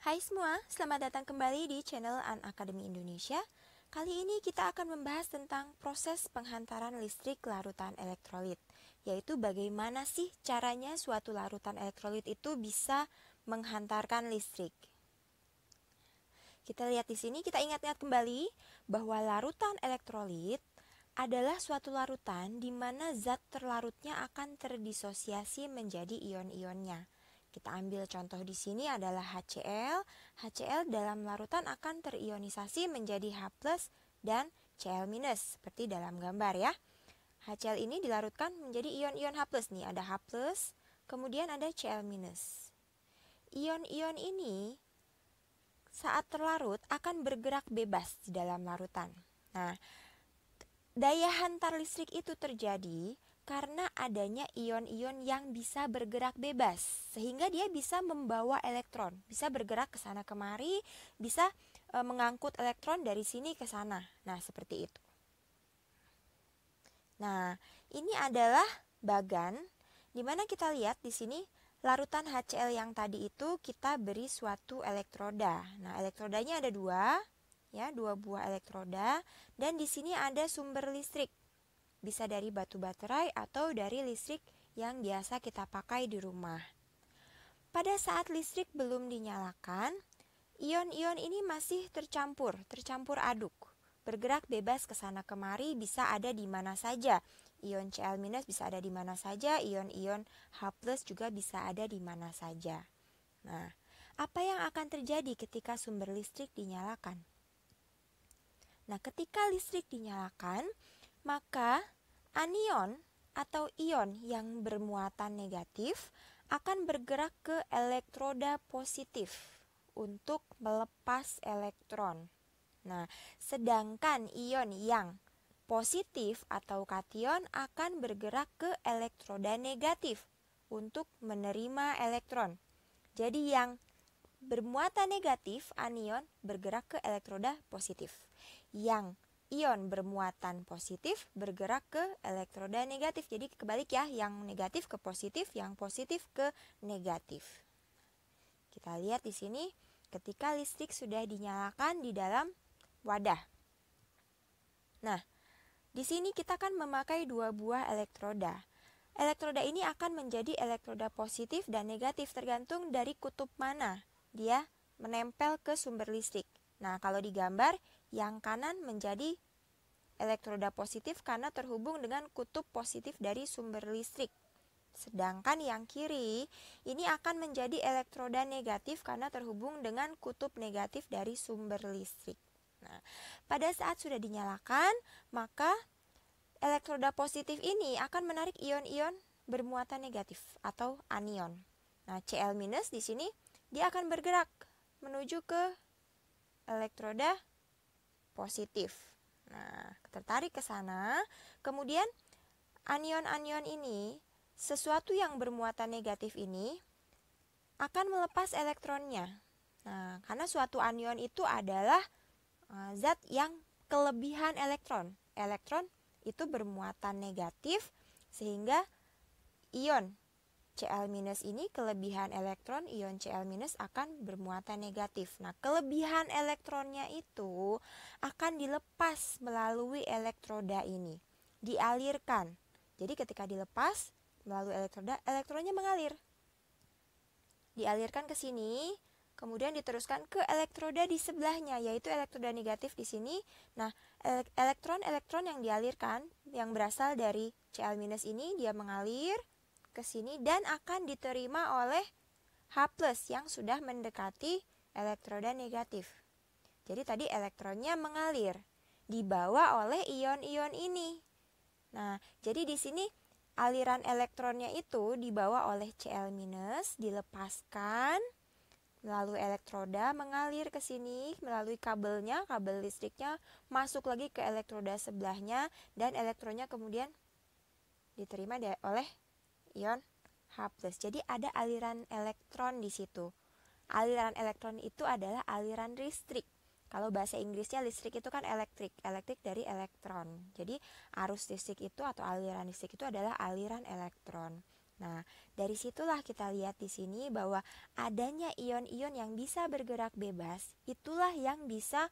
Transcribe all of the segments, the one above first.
Hai semua, selamat datang kembali di channel An Academy Indonesia. Kali ini kita akan membahas tentang proses penghantaran listrik larutan elektrolit, yaitu bagaimana sih caranya suatu larutan elektrolit itu bisa menghantarkan listrik. Kita lihat di sini, kita ingat-ingat kembali bahwa larutan elektrolit adalah suatu larutan di mana zat terlarutnya akan terdisosiasi menjadi ion-ionnya. Kita ambil contoh di sini adalah HCl. HCl dalam larutan akan terionisasi menjadi H+ dan Cl- seperti dalam gambar ya. HCl ini dilarutkan menjadi ion-ion H+ nih, ada H+, kemudian ada Cl-. Ion-ion ini saat terlarut akan bergerak bebas di dalam larutan. Nah, daya hantar listrik itu terjadi karena adanya ion-ion yang bisa bergerak bebas sehingga dia bisa membawa elektron, bisa bergerak ke sana kemari, bisa e, mengangkut elektron dari sini ke sana. Nah, seperti itu. Nah, ini adalah bagan di mana kita lihat di sini larutan HCl yang tadi itu kita beri suatu elektroda. Nah, elektrodanya ada dua, ya, dua buah elektroda dan di sini ada sumber listrik bisa dari batu baterai atau dari listrik yang biasa kita pakai di rumah. Pada saat listrik belum dinyalakan, ion-ion ini masih tercampur, tercampur aduk. Bergerak bebas ke sana kemari bisa ada di mana saja. Ion Cl- bisa ada di mana saja, ion-ion H+ juga bisa ada di mana saja. Nah, apa yang akan terjadi ketika sumber listrik dinyalakan? Nah, ketika listrik dinyalakan, maka anion atau ion yang bermuatan negatif akan bergerak ke elektroda positif untuk melepas elektron. Nah, sedangkan ion yang positif atau kation akan bergerak ke elektroda negatif untuk menerima elektron. Jadi yang bermuatan negatif anion bergerak ke elektroda positif. Yang ion bermuatan positif bergerak ke elektroda negatif. Jadi kebalik ya, yang negatif ke positif, yang positif ke negatif. Kita lihat di sini ketika listrik sudah dinyalakan di dalam wadah. Nah, di sini kita akan memakai dua buah elektroda. Elektroda ini akan menjadi elektroda positif dan negatif tergantung dari kutub mana dia menempel ke sumber listrik. Nah, kalau digambar yang kanan menjadi elektroda positif karena terhubung dengan kutub positif dari sumber listrik. Sedangkan yang kiri ini akan menjadi elektroda negatif karena terhubung dengan kutub negatif dari sumber listrik. Nah, pada saat sudah dinyalakan, maka elektroda positif ini akan menarik ion-ion bermuatan negatif atau anion. Nah, Cl- di sini dia akan bergerak menuju ke elektroda positif. Nah, tertarik ke sana. Kemudian anion-anion ini, sesuatu yang bermuatan negatif ini akan melepas elektronnya. Nah, karena suatu anion itu adalah eh, zat yang kelebihan elektron. Elektron itu bermuatan negatif sehingga ion Cl- ini kelebihan elektron ion Cl- akan bermuatan negatif. Nah, kelebihan elektronnya itu akan dilepas melalui elektroda ini, dialirkan. Jadi ketika dilepas melalui elektroda, elektronnya mengalir. Dialirkan ke sini, kemudian diteruskan ke elektroda di sebelahnya yaitu elektroda negatif di sini. Nah, elektron-elektron yang dialirkan yang berasal dari Cl- ini dia mengalir ke sini dan akan diterima oleh H+ yang sudah mendekati elektroda negatif. Jadi tadi elektronnya mengalir dibawa oleh ion-ion ini. Nah, jadi di sini aliran elektronnya itu dibawa oleh Cl- minus dilepaskan melalui elektroda mengalir ke sini melalui kabelnya, kabel listriknya masuk lagi ke elektroda sebelahnya dan elektronnya kemudian diterima oleh ion H+. Jadi ada aliran elektron di situ. Aliran elektron itu adalah aliran listrik. Kalau bahasa Inggrisnya listrik itu kan elektrik, elektrik dari elektron. Jadi arus listrik itu atau aliran listrik itu adalah aliran elektron. Nah, dari situlah kita lihat di sini bahwa adanya ion-ion yang bisa bergerak bebas, itulah yang bisa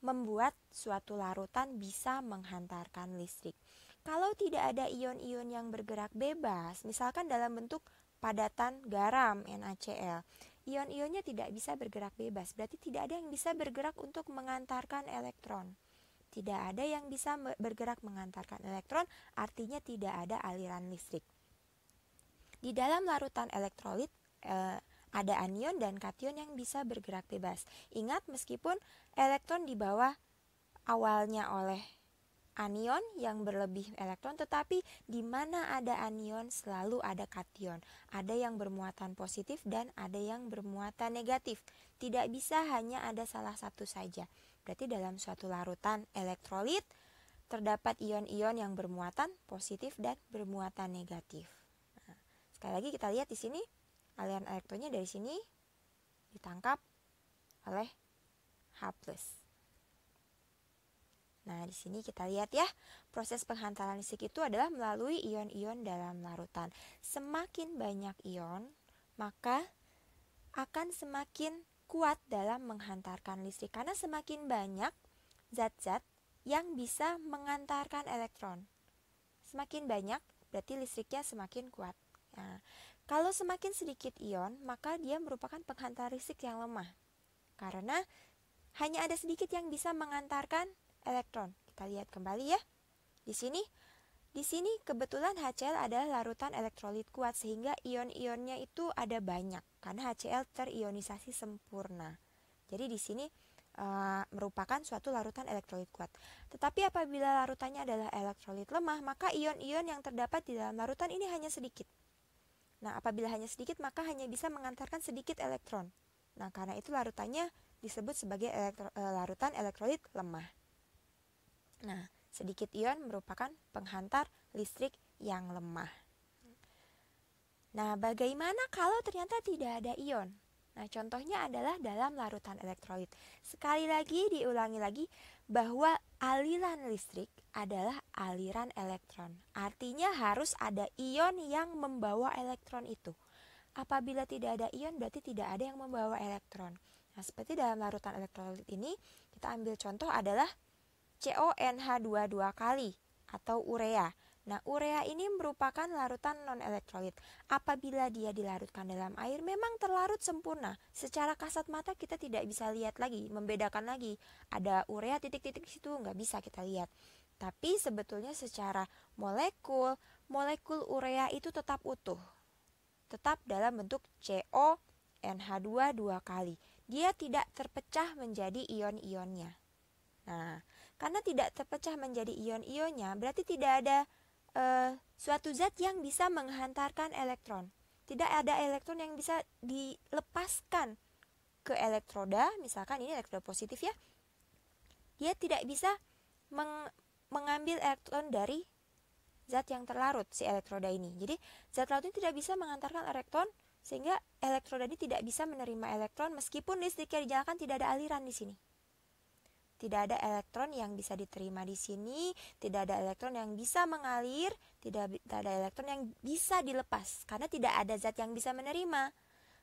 membuat suatu larutan bisa menghantarkan listrik. Kalau tidak ada ion-ion yang bergerak bebas, misalkan dalam bentuk padatan garam NaCl, ion-ionnya tidak bisa bergerak bebas, berarti tidak ada yang bisa bergerak untuk mengantarkan elektron. Tidak ada yang bisa bergerak mengantarkan elektron, artinya tidak ada aliran listrik. Di dalam larutan elektrolit, eh, ada anion dan kation yang bisa bergerak bebas. Ingat meskipun elektron di bawah awalnya oleh anion yang berlebih elektron tetapi di mana ada anion selalu ada kation. Ada yang bermuatan positif dan ada yang bermuatan negatif. Tidak bisa hanya ada salah satu saja. Berarti dalam suatu larutan elektrolit terdapat ion-ion yang bermuatan positif dan bermuatan negatif. Nah, sekali lagi kita lihat di sini aliran elektronnya dari sini ditangkap oleh H+. Nah, di sini kita lihat ya, proses penghantaran listrik itu adalah melalui ion-ion dalam larutan. Semakin banyak ion, maka akan semakin kuat dalam menghantarkan listrik karena semakin banyak zat-zat yang bisa mengantarkan elektron. Semakin banyak, berarti listriknya semakin kuat. Nah, kalau semakin sedikit ion, maka dia merupakan penghantar listrik yang lemah. Karena hanya ada sedikit yang bisa mengantarkan elektron. Kita lihat kembali ya. Di sini di sini kebetulan HCl adalah larutan elektrolit kuat sehingga ion-ionnya itu ada banyak karena HCl terionisasi sempurna. Jadi di sini e, merupakan suatu larutan elektrolit kuat. Tetapi apabila larutannya adalah elektrolit lemah, maka ion-ion yang terdapat di dalam larutan ini hanya sedikit. Nah, apabila hanya sedikit maka hanya bisa mengantarkan sedikit elektron. Nah, karena itu larutannya disebut sebagai elektro, eh, larutan elektrolit lemah. Nah, sedikit ion merupakan penghantar listrik yang lemah. Nah, bagaimana kalau ternyata tidak ada ion? Nah, contohnya adalah dalam larutan elektrolit. Sekali lagi diulangi lagi bahwa aliran listrik adalah aliran elektron. Artinya harus ada ion yang membawa elektron itu. Apabila tidak ada ion berarti tidak ada yang membawa elektron. Nah, seperti dalam larutan elektrolit ini, kita ambil contoh adalah CONH22 kali atau urea. Nah, urea ini merupakan larutan non-elektrolit. Apabila dia dilarutkan dalam air, memang terlarut sempurna. Secara kasat mata kita tidak bisa lihat lagi, membedakan lagi. Ada urea titik-titik situ, nggak bisa kita lihat. Tapi sebetulnya secara molekul, molekul urea itu tetap utuh. Tetap dalam bentuk CO NH2 dua kali. Dia tidak terpecah menjadi ion-ionnya. Nah, karena tidak terpecah menjadi ion-ionnya, berarti tidak ada e, suatu zat yang bisa menghantarkan elektron. Tidak ada elektron yang bisa dilepaskan ke elektroda, misalkan ini elektroda positif ya. Dia tidak bisa meng, mengambil elektron dari zat yang terlarut si elektroda ini. Jadi zat larut ini tidak bisa mengantarkan elektron sehingga elektroda ini tidak bisa menerima elektron meskipun listriknya dijalankan tidak ada aliran di sini. Tidak ada elektron yang bisa diterima di sini, tidak ada elektron yang bisa mengalir, tidak, ada elektron yang bisa dilepas karena tidak ada zat yang bisa menerima.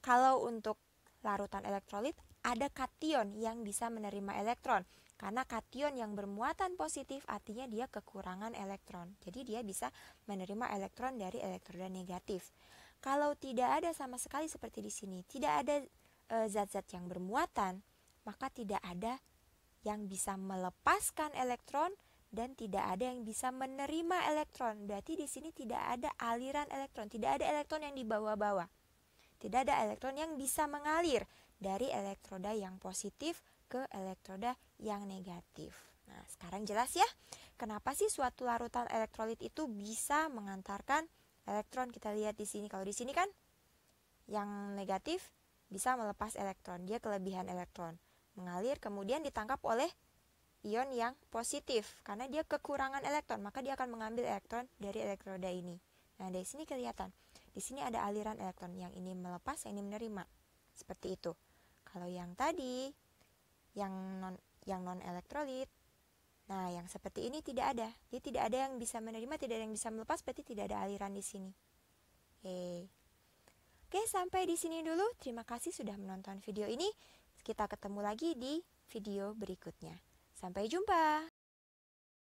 Kalau untuk larutan elektrolit ada kation yang bisa menerima elektron karena kation yang bermuatan positif artinya dia kekurangan elektron. Jadi dia bisa menerima elektron dari elektroda negatif. Kalau tidak ada sama sekali seperti di sini, tidak ada e, zat-zat e, yang bermuatan, maka tidak ada yang bisa melepaskan elektron dan tidak ada yang bisa menerima elektron. Berarti di sini tidak ada aliran elektron, tidak ada elektron yang dibawa-bawa. Tidak ada elektron yang bisa mengalir dari elektroda yang positif ke elektroda yang negatif. Nah, sekarang jelas ya, kenapa sih suatu larutan elektrolit itu bisa mengantarkan elektron? Kita lihat di sini. Kalau di sini kan yang negatif bisa melepas elektron, dia kelebihan elektron mengalir kemudian ditangkap oleh ion yang positif karena dia kekurangan elektron maka dia akan mengambil elektron dari elektroda ini nah dari sini kelihatan di sini ada aliran elektron yang ini melepas yang ini menerima seperti itu kalau yang tadi yang non yang non elektrolit nah yang seperti ini tidak ada dia tidak ada yang bisa menerima tidak ada yang bisa melepas berarti tidak ada aliran di sini oke oke sampai di sini dulu terima kasih sudah menonton video ini kita ketemu lagi di video berikutnya. Sampai jumpa.